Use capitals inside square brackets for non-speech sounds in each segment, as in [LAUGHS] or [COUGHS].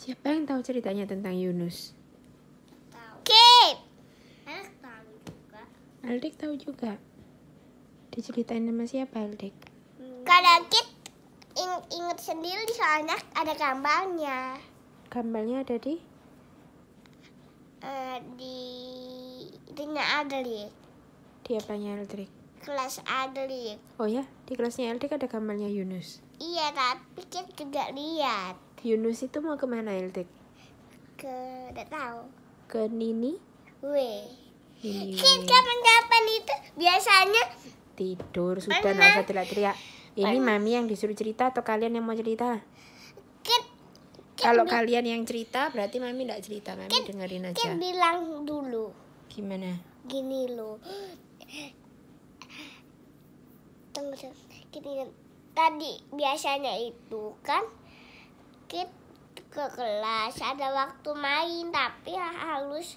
Siapa yang tahu ceritanya tentang Yunus? Kip. Eldik tahu juga. Aldik tahu juga. Diceritain sama siapa Eldik? Kalau Kip ing inget sendiri di sana ada gambarnya. Gambarnya ada di? Uh, di itunya Adlik. Di apanya Aldik. Kelas Adlik. Oh ya, di kelasnya Aldik ada gambarnya Yunus. Iya, tapi kita juga lihat. Yunus itu mau kemana Iltik? Ke, gak tahu. Ke Nini? Weh. Kita kapan itu biasanya tidur sudah nggak usah teriak-teriak. Ini Pernah. mami yang disuruh cerita atau kalian yang mau cerita? Kan, kan Kalau kalian yang cerita berarti mami tidak cerita, mami kit, kan, dengerin aja. Kita bilang dulu. Gimana? Gini loh. Tunggu, tadi biasanya itu kan sedikit ke kelas ada waktu main tapi harus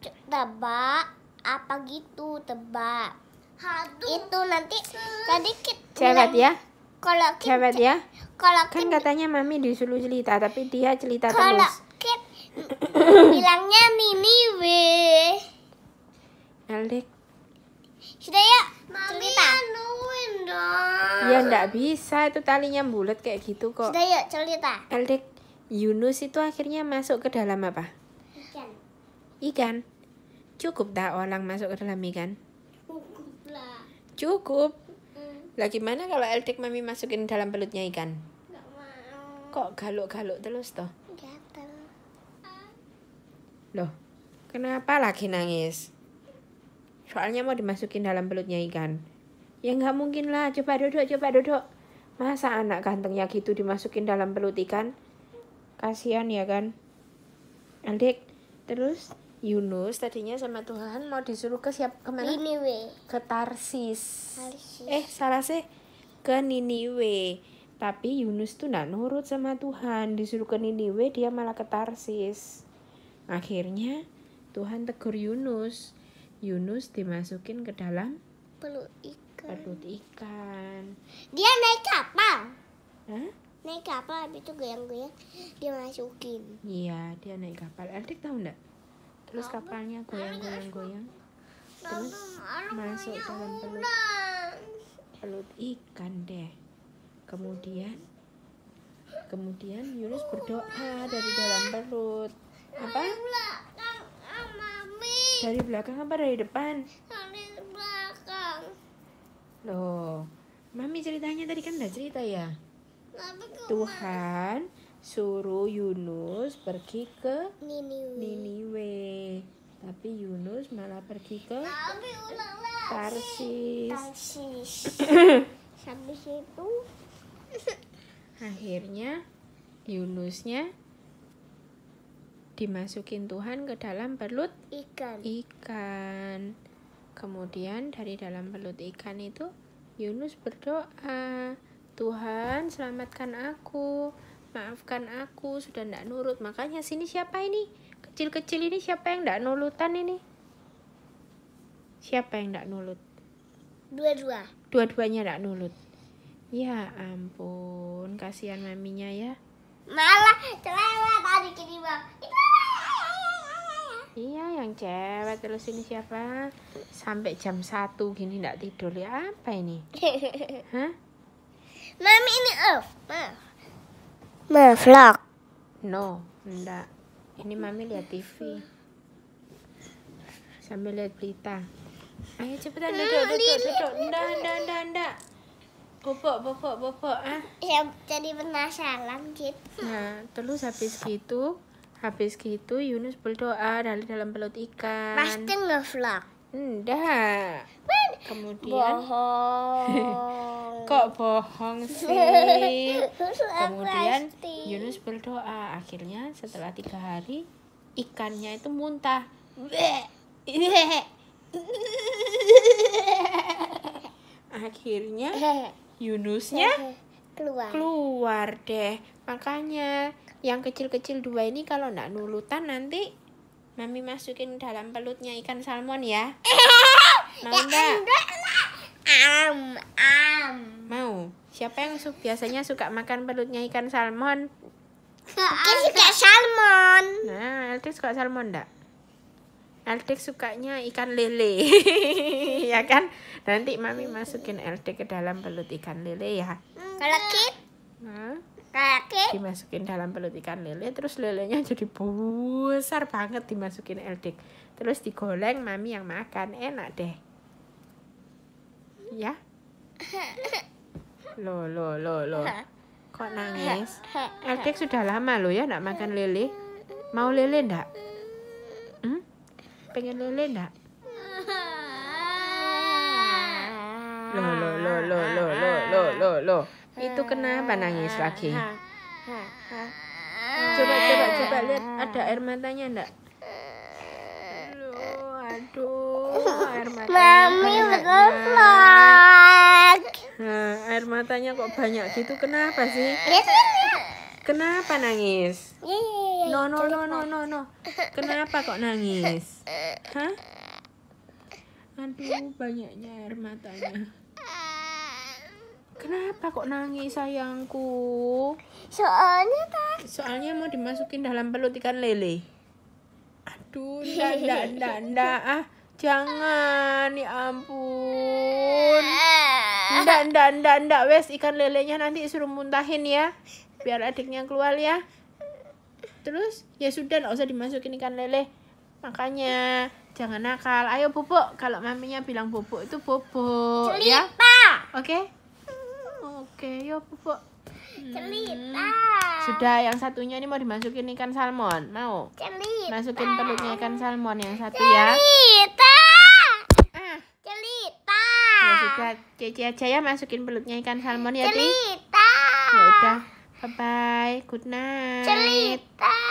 tebak apa gitu tebak Hadu. itu nanti tadi kita cewek ya kalau kita ya kalau kan katanya mami disuruh cerita tapi dia cerita kalau terus kalau [COUGHS] bilangnya bisa itu talinya bulat kayak gitu kok sudah yuk cerita Eldek Yunus itu akhirnya masuk ke dalam apa ikan ikan cukup tak orang masuk ke dalam ikan cukup lah cukup mm. lah gimana kalau Eldek mami masukin dalam pelutnya ikan nggak mau kok galuk-galuk terus toh gatel loh kenapa lagi nangis soalnya mau dimasukin dalam pelutnya ikan Ya nggak mungkin lah, coba duduk, coba duduk. Masa anak gantengnya gitu dimasukin dalam pelut ikan? Kasihan ya kan? Adik, terus Yunus tadinya sama Tuhan mau disuruh ke siap kemana? Niniwe. Ke Tarsis. Tarsis. Eh salah sih ke Niniwe. Tapi Yunus tuh nggak nurut sama Tuhan disuruh ke Niniwe dia malah ke Tarsis. Akhirnya Tuhan tegur Yunus. Yunus dimasukin ke dalam pelut ikan. Badut ikan. Dia naik kapal. Hah? Naik kapal habis itu goyang-goyang dia masukin. Iya, dia naik kapal. Adik tahu enggak? Terus kapalnya goyang-goyang-goyang. Terus masuk dalam perut perut ikan deh. Kemudian kemudian Yunus berdoa dari dalam perut. Apa? Dari belakang apa dari depan? Dari Loh, Mami ceritanya tadi kan udah cerita ya. Tuhan suruh Yunus pergi ke Niniwe. Niniwe. Tapi Yunus malah pergi ke Tarsis. Tarsis. Habis [COUGHS] itu akhirnya Yunusnya dimasukin Tuhan ke dalam perut ikan. Ikan. Kemudian dari dalam belut ikan itu Yunus berdoa, Tuhan selamatkan aku, maafkan aku, sudah tidak nurut. Makanya sini siapa ini? Kecil-kecil ini siapa yang tidak nurutan ini? Siapa yang tidak nurut? Dua-dua. Dua-duanya tidak nurut. Ya ampun, kasihan maminya ya. Malah celewat adik ini bang. Itu Iya, yang cewek terus ini siapa? Sampai jam 1 gini tidak tidur ya apa ini? [LAUGHS] Hah? Mami ini off. Ma vlog. No, enggak. Ini mami lihat TV. Sambil lihat berita. Ayo cepetan duduk, duduk, duduk. duduk. Enggak, enggak, enggak, enggak. Bobok, bobok, bobok ah. Ya jadi penasaran gitu. Nah, terus habis gitu Habis gitu Yunus berdoa dari dalam perut ikan. Pasti ngevlog. Enggak. Kemudian bohong. [LAUGHS] Kok bohong sih? Kemudian Yunus berdoa. Akhirnya setelah tiga hari ikannya itu muntah. [LAUGHS] Akhirnya [LAUGHS] Yunusnya keluar. Keluar deh. Makanya yang kecil-kecil dua ini kalau nggak nulutan nanti mami masukin dalam pelutnya ikan salmon ya [LAUGHS] mau ya, nggak am am mau siapa yang su biasanya suka makan pelutnya ikan salmon Mungkin suka salmon. Nah, Aldrich suka salmon enggak? Eldek sukanya ikan lele [LAUGHS] ya kan nanti mami masukin eldek ke dalam belut ikan lele ya kalau kita hmm? Kakek. dimasukin dalam belut ikan lele terus lelenya jadi besar banget dimasukin eldik terus digoleng mami yang makan enak deh ya lo lo lo lo kok nangis eldik sudah lama lo ya nak makan lele mau lele ndak hmm? pengen lele ndak lo lo lo lo lo lo lo lo itu kenapa nangis lagi? Coba coba coba lihat ada air matanya enggak? Aduh, air matanya. Mami Nah, air matanya kok banyak gitu kenapa sih? Kenapa nangis? Iya. No no no no no no. Kenapa kok nangis? Hah? Aduh, banyaknya air matanya. Kenapa kok nangis sayangku? Soalnya kan. Soalnya mau dimasukin dalam pelut ikan lele. Aduh, [LAUGHS] ndak ndak ndak ndak ah. Jangan, ya ampun. Ndak ndak ndak ndak wes ikan lelenya nanti suruh muntahin ya. Biar adiknya keluar ya. Terus ya sudah nggak usah dimasukin ikan lele. Makanya jangan nakal. Ayo bobok. Kalau maminya bilang bobok itu bobok, ya. Oke. Okay? Oke, okay, yuk Cerita. Hmm. Sudah, yang satunya ini mau dimasukin ikan salmon. Mau? Cerita. Masukin telurnya ikan salmon yang satu ya. Cerita. Ah. Cerita. Ya sudah, Cece aja ya masukin pelutnya ikan salmon ya, Cerita. Di. Ya udah. Bye bye. Good night. Cerita.